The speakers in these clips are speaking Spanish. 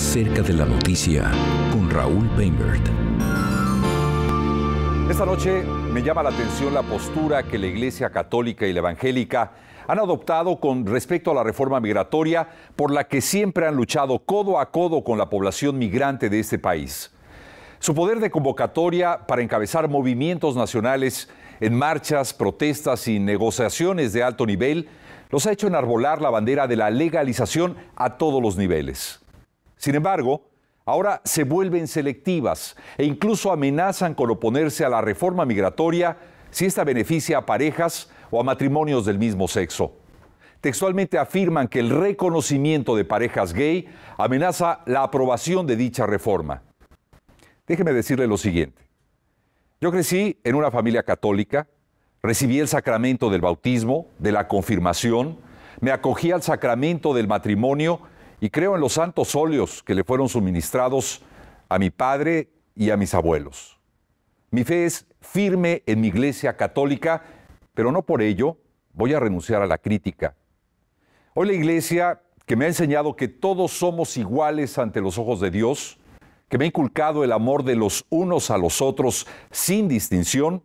cerca de la noticia con Raúl Painbert. Esta noche me llama la atención la postura que la Iglesia Católica y la Evangélica han adoptado con respecto a la reforma migratoria por la que siempre han luchado codo a codo con la población migrante de este país. Su poder de convocatoria para encabezar movimientos nacionales en marchas, protestas y negociaciones de alto nivel los ha hecho enarbolar la bandera de la legalización a todos los niveles. Sin embargo, ahora se vuelven selectivas e incluso amenazan con oponerse a la reforma migratoria si esta beneficia a parejas o a matrimonios del mismo sexo. Textualmente afirman que el reconocimiento de parejas gay amenaza la aprobación de dicha reforma. Déjeme decirle lo siguiente. Yo crecí en una familia católica, recibí el sacramento del bautismo, de la confirmación, me acogí al sacramento del matrimonio y creo en los santos óleos que le fueron suministrados a mi padre y a mis abuelos. Mi fe es firme en mi iglesia católica, pero no por ello voy a renunciar a la crítica. Hoy la iglesia que me ha enseñado que todos somos iguales ante los ojos de Dios, que me ha inculcado el amor de los unos a los otros sin distinción,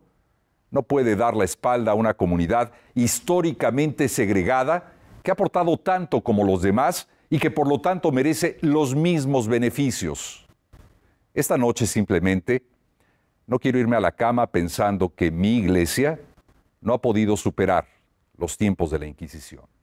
no puede dar la espalda a una comunidad históricamente segregada que ha aportado tanto como los demás y que por lo tanto merece los mismos beneficios. Esta noche simplemente no quiero irme a la cama pensando que mi iglesia no ha podido superar los tiempos de la Inquisición.